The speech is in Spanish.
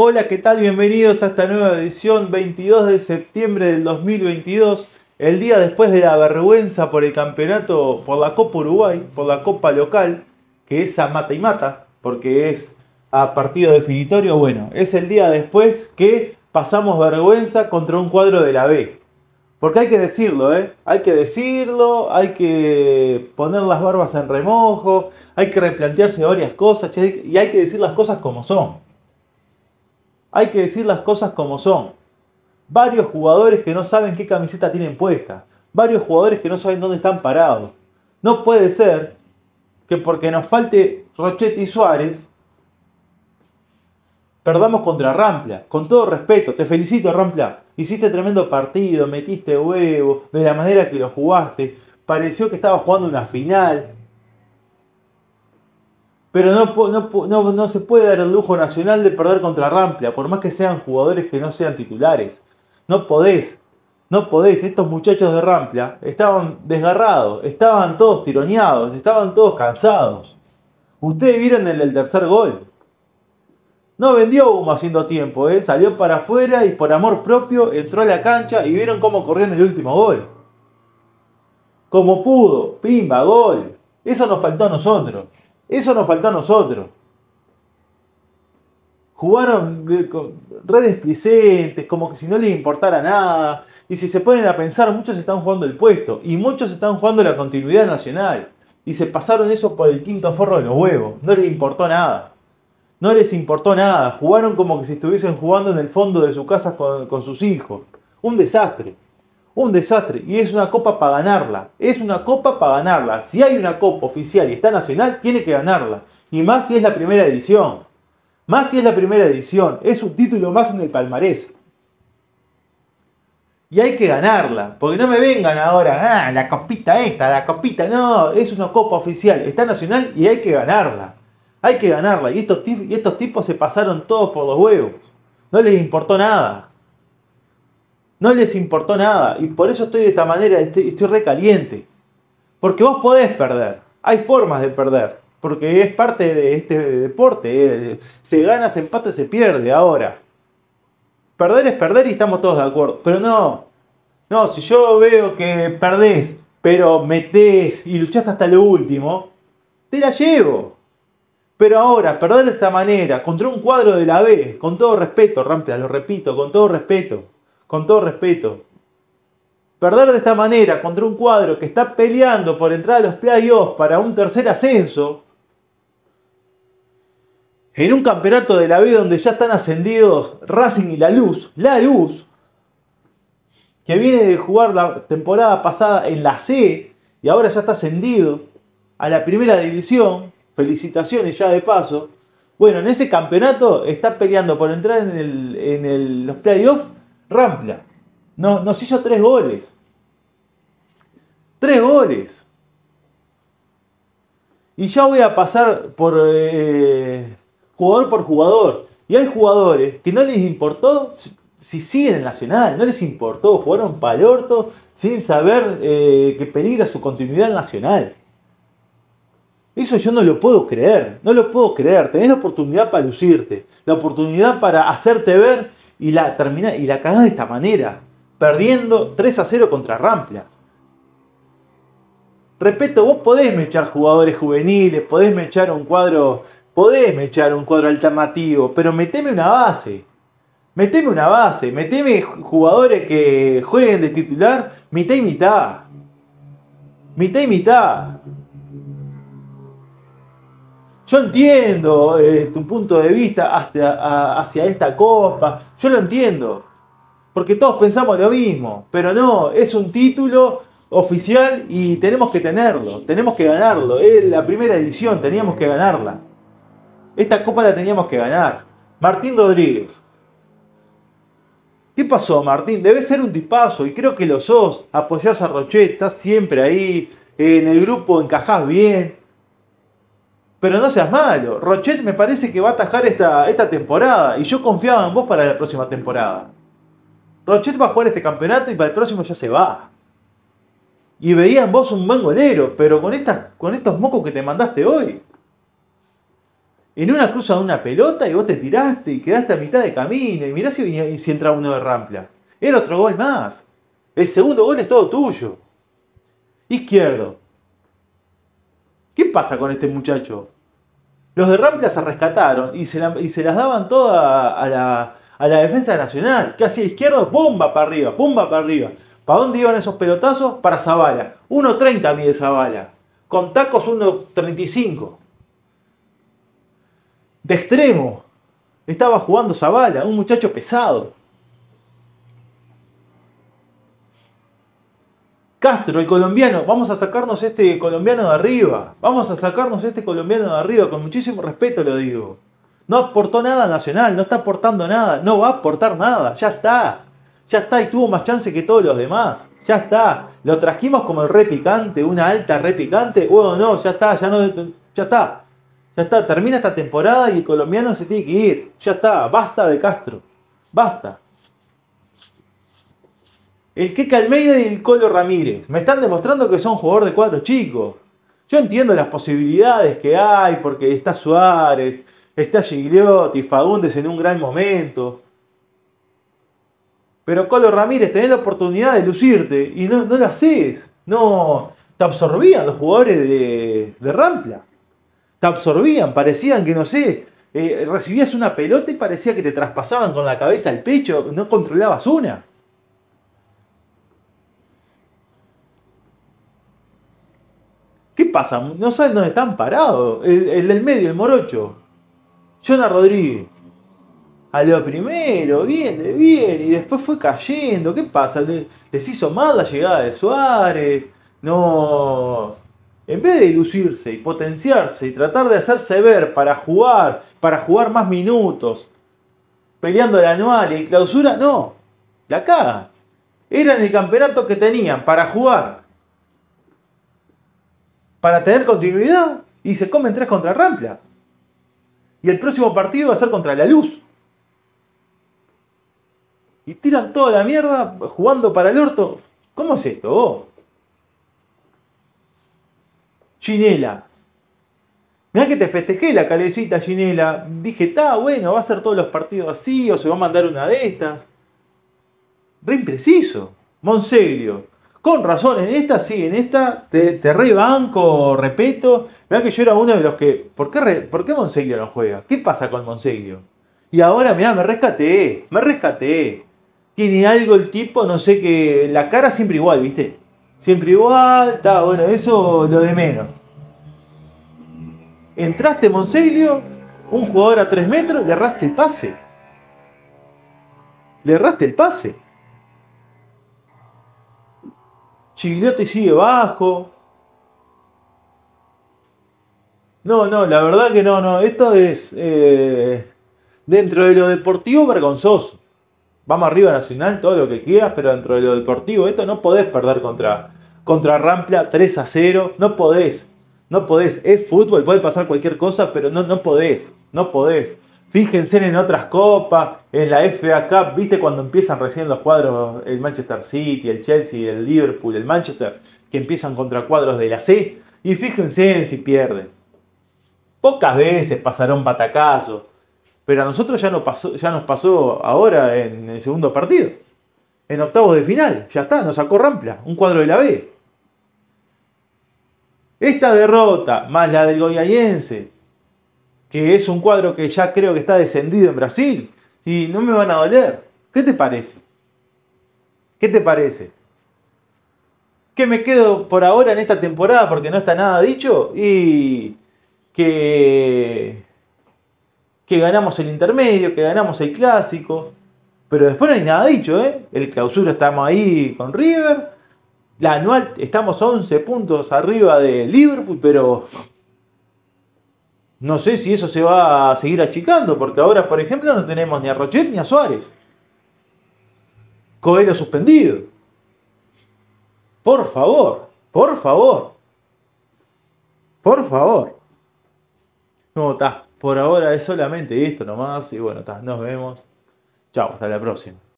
Hola, ¿qué tal? Bienvenidos a esta nueva edición 22 de septiembre del 2022, el día después de la vergüenza por el campeonato, por la Copa Uruguay, por la Copa local, que es a mata y mata, porque es a partido definitorio. Bueno, es el día después que pasamos vergüenza contra un cuadro de la B. Porque hay que decirlo, ¿eh? Hay que decirlo, hay que poner las barbas en remojo, hay que replantearse varias cosas y hay que decir las cosas como son. Hay que decir las cosas como son. Varios jugadores que no saben qué camiseta tienen puesta. Varios jugadores que no saben dónde están parados. No puede ser que porque nos falte Rochetti y Suárez, perdamos contra Rampla. Con todo respeto, te felicito Rampla. Hiciste tremendo partido, metiste huevo, de la manera que lo jugaste. Pareció que estabas jugando una final. Pero no, se puede dar el lujo nacional de perder contra Rampla, por más que sean jugadores que no sean titulares. No podés, no podés. Estos muchachos de Rampla estaban desgarrados, estaban todos tironeados, estaban todos cansados. Ustedes vieron el tercer gol. No vendió humo haciendo tiempo, ¿eh? salió para afuera y por amor propio entró a la cancha y vieron cómo corrió en el último gol. Como pudo, pimba, gol. Eso nos faltó a nosotros. Eso nos faltó a nosotros. Jugaron eh, redes desplicentes, como que si no les importara nada. Y si se ponen a pensar, muchos están jugando el puesto y muchos están jugando la continuidad nacional. Y se pasaron eso por el quinto forro de los huevos. No les importó nada. No les importó nada. Jugaron como que si estuviesen jugando en el fondo de su casa con, con sus hijos. Un desastre un desastre y es una copa para ganarla. Es una copa para ganarla. Si hay una copa oficial y está nacional, tiene que ganarla. Y más si es la primera edición. Más si es la primera edición. Es un título más en el palmarés. Y hay que ganarla. Porque no me vengan ahora, ah, la copita esta, la copita. No, es una copa oficial. Está nacional y hay que ganarla. Hay que ganarla. Y estos, y estos tipos se pasaron todos por los huevos. No les importó nada. No les importó nada. Y por eso estoy de esta manera, estoy, recaliente. Porque vos podés perder. Hay formas de perder. Porque es parte de este deporte. Eh, se gana, se empata, se pierde ahora. Perder es perder y estamos todos de acuerdo. Pero no. No, si yo veo que perdés, pero metés y luchaste hasta lo último, te la llevo. Pero ahora, perder de esta manera, contra un cuadro de la B, con todo respeto, Rampla, lo repito, con todo respeto con todo respeto. Perder de esta manera contra un cuadro que está peleando por entrar a los playoffs para un tercer ascenso, en un campeonato de la B donde ya están ascendidos Racing y La Luz, La Luz, que viene de jugar la temporada pasada en la C y ahora ya está ascendido a la primera división, felicitaciones ya de paso. Bueno, en ese campeonato está peleando por entrar en, el, los playoffs Rampla. nos hizo tres goles. Tres goles. Y ya voy a pasar por eh, jugador por jugador. Y hay jugadores que no les importó si siguen en Nacional, no les importó, jugaron Orto sin saber eh, que peligra su continuidad Nacional. Eso yo no lo puedo creer, no lo puedo creer. Tenés la oportunidad para lucirte, la oportunidad para hacerte ver y la, termina, y la cagás de esta manera, perdiendo 3 a 0 contra Rampla. respeto, vos podés echar jugadores juveniles, podés echar un cuadro, podés echar un cuadro alternativo, pero meteme una base. Meteme una base, meteme jugadores que jueguen de titular mitad y mitad. Mitad y mitad. Yo entiendo eh, tu punto de vista hacia, esta copa, yo lo entiendo, porque todos pensamos lo mismo, pero no, es un título oficial y tenemos que tenerlo, tenemos que ganarlo, es la primera edición, teníamos que ganarla. Esta copa la teníamos que ganar. Martín Rodríguez. ¿Qué pasó, Martín? Debes ser un tipazo y creo que lo sos. Apoyás a Rochet, estás siempre ahí, en el grupo encajás bien. Pero no seas malo. Rochet me parece que va a atajar esta, esta temporada. Y yo confiaba en vos para la próxima temporada. Rochet va a jugar este campeonato y para el próximo ya se va. Y veía vos un buen pero con, estas, con estos mocos que te mandaste hoy. En una cruza de una pelota y vos te tiraste y quedaste a mitad de camino. Y mirá si, si entra uno de rampla. Era otro gol más. El segundo gol es todo tuyo. Izquierdo, ¿Qué pasa con este muchacho? Los de Rampla se rescataron y se, las daban todas a, la, defensa nacional. casi a izquierdo, ¡pumba para arriba! ¡pumba para arriba! ¿Para dónde iban esos pelotazos? Para Zavala. 1.30 de Zavala. Con tacos 1.35. De extremo. Estaba jugando Zavala, un muchacho pesado. Castro, el colombiano, vamos a sacarnos este colombiano de arriba, vamos a sacarnos este colombiano de arriba, con muchísimo respeto lo digo. No aportó nada Nacional, no está aportando nada, no va a aportar nada, ya está. Ya está y tuvo más chance que todos los demás. Ya está. Lo trajimos como el re picante, una alta re picante. Bueno, no, ya está, ya no. Ya está. Ya está. Termina esta temporada y el colombiano se tiene que ir. Ya está. Basta de Castro. Basta el Keke Almeida y el Colo Ramírez. Me están demostrando que son jugadores de cuatro chicos. Yo entiendo las posibilidades que hay, porque está Suárez, está Gigliotti, Fagundes en un gran momento. Pero Colo Ramírez, tenés la oportunidad de lucirte y no, lo haces. No, te absorbían los jugadores de, de Rampla. Te absorbían, parecían que no sé. Eh, recibías una pelota y parecía que te traspasaban con la cabeza al pecho, no controlabas una. ¿Qué pasa? No saben dónde están parados. El, del medio, el morocho. Jonah Rodríguez. A lo primero, bien, bien. Y después fue cayendo. ¿Qué pasa? Les hizo mal la llegada de Suárez. No. En vez de lucirse y potenciarse y tratar de hacerse ver para jugar, para jugar más minutos, peleando el anual y clausura, no. La caga. Eran el campeonato que tenían para jugar para tener continuidad y se comen tres contra Rampla. Y el próximo partido va a ser contra la luz. Y tiran toda la mierda jugando para el orto. ¿Cómo es esto? Vos? Ginela. Mirá que te festejé la calecita, Chinela, Dije, está bueno, va a ser todos los partidos así o se va a mandar una de estas. Re impreciso. Monseglio. Con razón, en esta sí, en esta te, te rebanco, respeto. Mirá que yo era uno de los que. ¿Por qué, re, Monseglio no juega? ¿Qué pasa con Monseglio? Y ahora, mira, me rescaté, me rescaté. Tiene algo el tipo, no sé qué. La cara siempre igual, ¿viste? Siempre igual, está bueno, eso lo de menos. Entraste Monseglio, un jugador a 3 metros, le erraste el pase. Le erraste el pase. Chigliotti sigue bajo. No, no, la verdad que no, no. Esto es eh, dentro de lo deportivo vergonzoso. Vamos arriba Nacional, todo lo que quieras, pero dentro de lo deportivo, esto no podés perder contra, contra Rampla 3 a 0. No podés. No podés. Es fútbol, puede pasar cualquier cosa, pero no, no podés. No podés. Fíjense en otras copas, en la FA Cup, ¿viste cuando empiezan recién los cuadros, el Manchester City, el Chelsea, el Liverpool, el Manchester, que empiezan contra cuadros de la C? Y fíjense en si pierden. Pocas veces pasaron batacazos, pero a nosotros ya, no pasó, ya nos pasó ahora en el segundo partido, en octavos de final, ya está, nos sacó Rampla, un cuadro de la B. Esta derrota, más la del Goyayense, que es un cuadro que ya creo que está descendido en Brasil y no me van a doler. ¿Qué te parece? ¿Qué te parece? ¿Que me quedo por ahora en esta temporada porque no está nada dicho? Y que, que ganamos el intermedio, que ganamos el clásico. Pero después no hay nada dicho, ¿eh? El clausura estamos ahí con River. La anual estamos 11 puntos arriba de Liverpool, pero no sé si eso se va a seguir achicando, porque ahora, por ejemplo, no tenemos ni a Rochet ni a Suárez. Coelho suspendido. Por favor, por favor. Por favor. No, está. Por ahora es solamente esto nomás. Y bueno, está. Nos vemos. Chao, hasta la próxima.